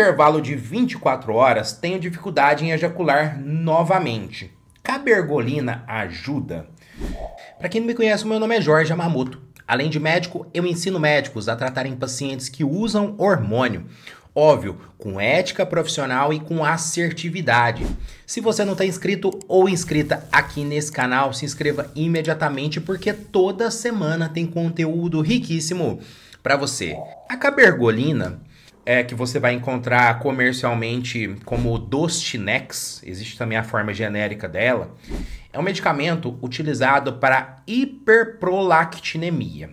intervalo de 24 horas, tenho dificuldade em ejacular novamente. Cabergolina ajuda? Para quem não me conhece, meu nome é Jorge Amamoto. Além de médico, eu ensino médicos a tratarem pacientes que usam hormônio. Óbvio, com ética profissional e com assertividade. Se você não está inscrito ou inscrita aqui nesse canal, se inscreva imediatamente porque toda semana tem conteúdo riquíssimo para você. A cabergolina é, que você vai encontrar comercialmente como Dostinex, existe também a forma genérica dela, é um medicamento utilizado para hiperprolactinemia.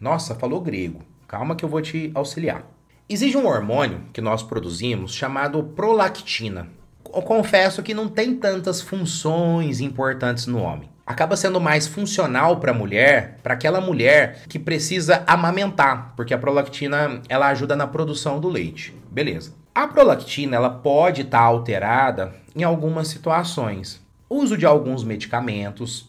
Nossa, falou grego. Calma que eu vou te auxiliar. Exige um hormônio que nós produzimos chamado prolactina. Eu confesso que não tem tantas funções importantes no homem acaba sendo mais funcional para a mulher, para aquela mulher que precisa amamentar, porque a prolactina ela ajuda na produção do leite. Beleza. A prolactina ela pode estar tá alterada em algumas situações. uso de alguns medicamentos,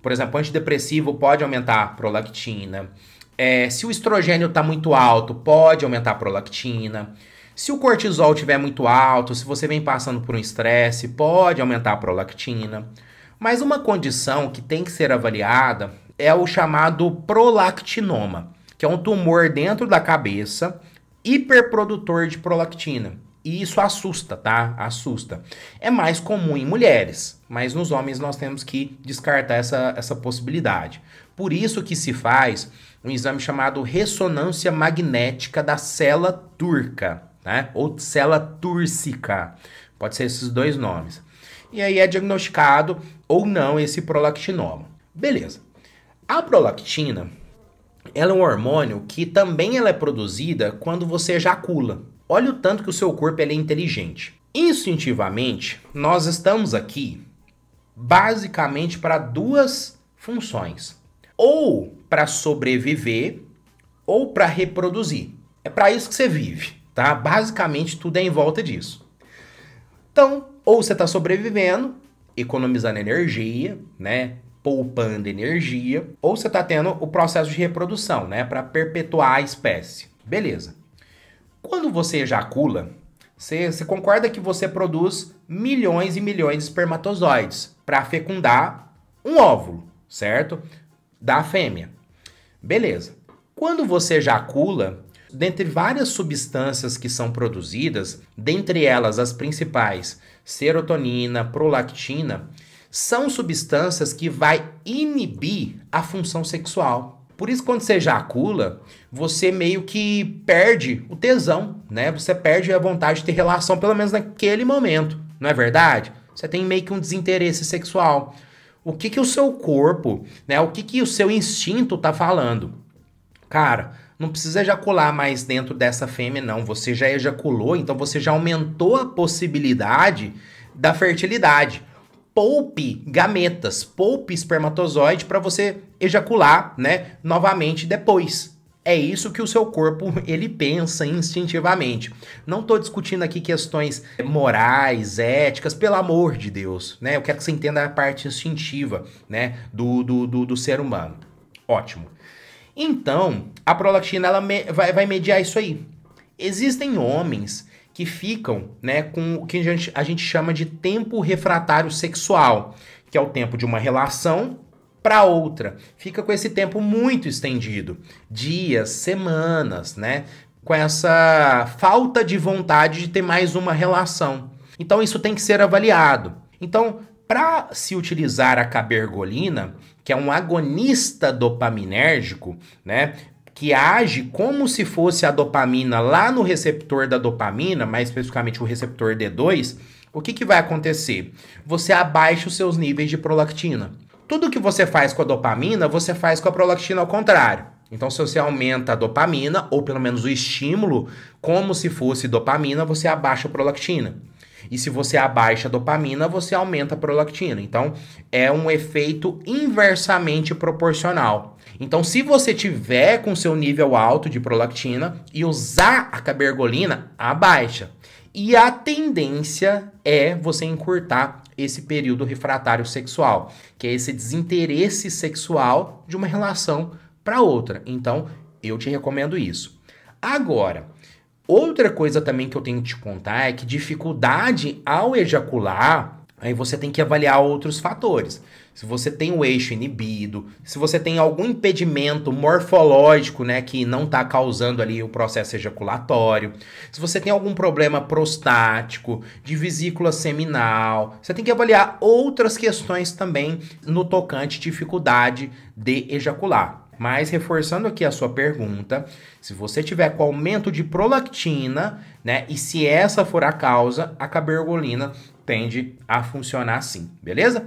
por exemplo, antidepressivo pode aumentar a prolactina. É, se o estrogênio está muito alto, pode aumentar a prolactina. Se o cortisol estiver muito alto, se você vem passando por um estresse, pode aumentar a prolactina. Mas uma condição que tem que ser avaliada é o chamado prolactinoma, que é um tumor dentro da cabeça hiperprodutor de prolactina. E isso assusta, tá? Assusta. É mais comum em mulheres, mas nos homens nós temos que descartar essa, essa possibilidade. Por isso que se faz um exame chamado ressonância magnética da célula turca, né? Ou célula túrcica. Pode ser esses dois nomes. E aí é diagnosticado ou não esse prolactinoma. Beleza. A prolactina, ela é um hormônio que também ela é produzida quando você ejacula. Olha o tanto que o seu corpo é inteligente. Instintivamente, nós estamos aqui basicamente para duas funções: ou para sobreviver ou para reproduzir. É para isso que você vive, tá? Basicamente tudo é em volta disso. Então, ou você está sobrevivendo economizando energia, né? Poupando energia, ou você está tendo o processo de reprodução, né? Para perpetuar a espécie. Beleza. Quando você ejacula, você, você concorda que você produz milhões e milhões de espermatozoides para fecundar um óvulo, certo? Da fêmea. Beleza. Quando você ejacula, Dentre várias substâncias que são produzidas, dentre elas as principais, serotonina, prolactina, são substâncias que vai inibir a função sexual. Por isso, quando você ejacula, você meio que perde o tesão, né? Você perde a vontade de ter relação, pelo menos naquele momento, não é verdade? Você tem meio que um desinteresse sexual. O que que o seu corpo, né? O que que o seu instinto tá falando? Cara, não precisa ejacular mais dentro dessa fêmea, não. Você já ejaculou, então você já aumentou a possibilidade da fertilidade. Poupe gametas, poupe espermatozoide para você ejacular, né, novamente depois. É isso que o seu corpo ele pensa instintivamente. Não estou discutindo aqui questões morais, éticas, pelo amor de Deus, né? Eu quero que você entenda a parte instintiva, né, do, do, do, do ser humano. Ótimo. Então, a prolactina ela me, vai, vai mediar isso aí. Existem homens que ficam né, com o que a gente, a gente chama de tempo refratário sexual, que é o tempo de uma relação para outra. Fica com esse tempo muito estendido, dias, semanas, né? Com essa falta de vontade de ter mais uma relação. Então isso tem que ser avaliado. Então, para se utilizar a cabergolina, que é um agonista dopaminérgico, né? que age como se fosse a dopamina lá no receptor da dopamina, mais especificamente o receptor D2, o que, que vai acontecer? Você abaixa os seus níveis de prolactina. Tudo que você faz com a dopamina, você faz com a prolactina ao contrário. Então, se você aumenta a dopamina, ou pelo menos o estímulo, como se fosse dopamina, você abaixa a prolactina. E se você abaixa a dopamina, você aumenta a prolactina. Então, é um efeito inversamente proporcional. Então, se você tiver com seu nível alto de prolactina e usar a cabergolina, abaixa. E a tendência é você encurtar esse período refratário sexual, que é esse desinteresse sexual de uma relação para outra. Então, eu te recomendo isso. Agora, Outra coisa também que eu tenho que te contar é que dificuldade ao ejacular, aí você tem que avaliar outros fatores. Se você tem o eixo inibido, se você tem algum impedimento morfológico, né, que não está causando ali o processo ejaculatório, se você tem algum problema prostático, de vesícula seminal, você tem que avaliar outras questões também no tocante dificuldade de ejacular. Mas reforçando aqui a sua pergunta, se você tiver com aumento de prolactina, né, e se essa for a causa, a cabergolina tende a funcionar sim, beleza?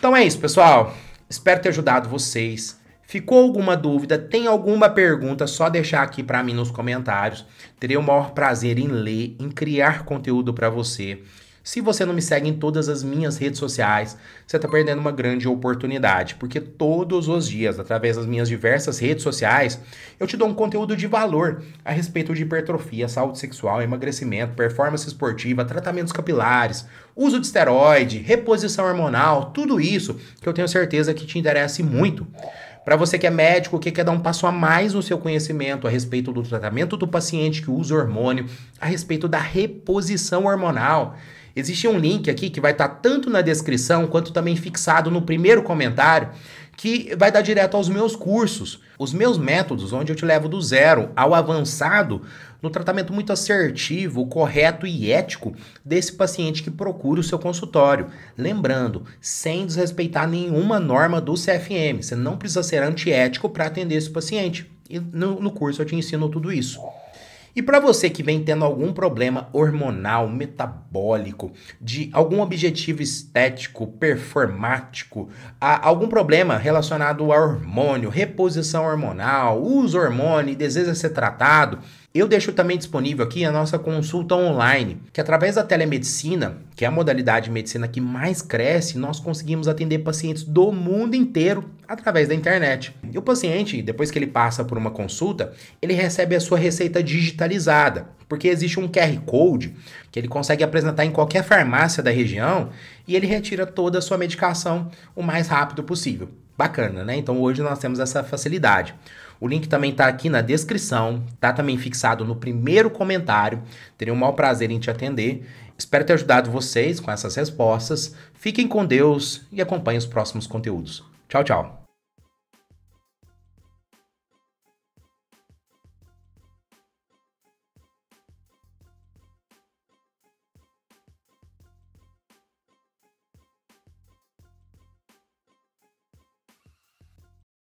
Então é isso, pessoal. Espero ter ajudado vocês. Ficou alguma dúvida? Tem alguma pergunta? Só deixar aqui para mim nos comentários. Terei o maior prazer em ler, em criar conteúdo para você. Se você não me segue em todas as minhas redes sociais, você está perdendo uma grande oportunidade, porque todos os dias, através das minhas diversas redes sociais, eu te dou um conteúdo de valor a respeito de hipertrofia, saúde sexual, emagrecimento, performance esportiva, tratamentos capilares, uso de esteroide, reposição hormonal, tudo isso que eu tenho certeza que te interessa muito. Para você que é médico, que quer dar um passo a mais no seu conhecimento a respeito do tratamento do paciente que usa hormônio, a respeito da reposição hormonal. Existe um link aqui que vai estar tá tanto na descrição quanto também fixado no primeiro comentário que vai dar direto aos meus cursos, os meus métodos, onde eu te levo do zero ao avançado no tratamento muito assertivo, correto e ético desse paciente que procura o seu consultório. Lembrando, sem desrespeitar nenhuma norma do CFM, você não precisa ser antiético para atender esse paciente. E no, no curso eu te ensino tudo isso. E para você que vem tendo algum problema hormonal, metabólico, de algum objetivo estético, performático, algum problema relacionado a hormônio, reposição hormonal, uso hormônio e deseja ser tratado, eu deixo também disponível aqui a nossa consulta online, que através da telemedicina, que é a modalidade de medicina que mais cresce, nós conseguimos atender pacientes do mundo inteiro através da internet. E o paciente, depois que ele passa por uma consulta, ele recebe a sua receita digitalizada, porque existe um QR Code que ele consegue apresentar em qualquer farmácia da região e ele retira toda a sua medicação o mais rápido possível. Bacana, né? Então hoje nós temos essa facilidade. O link também está aqui na descrição, está também fixado no primeiro comentário. Teria um maior prazer em te atender. Espero ter ajudado vocês com essas respostas. Fiquem com Deus e acompanhem os próximos conteúdos. Tchau, tchau.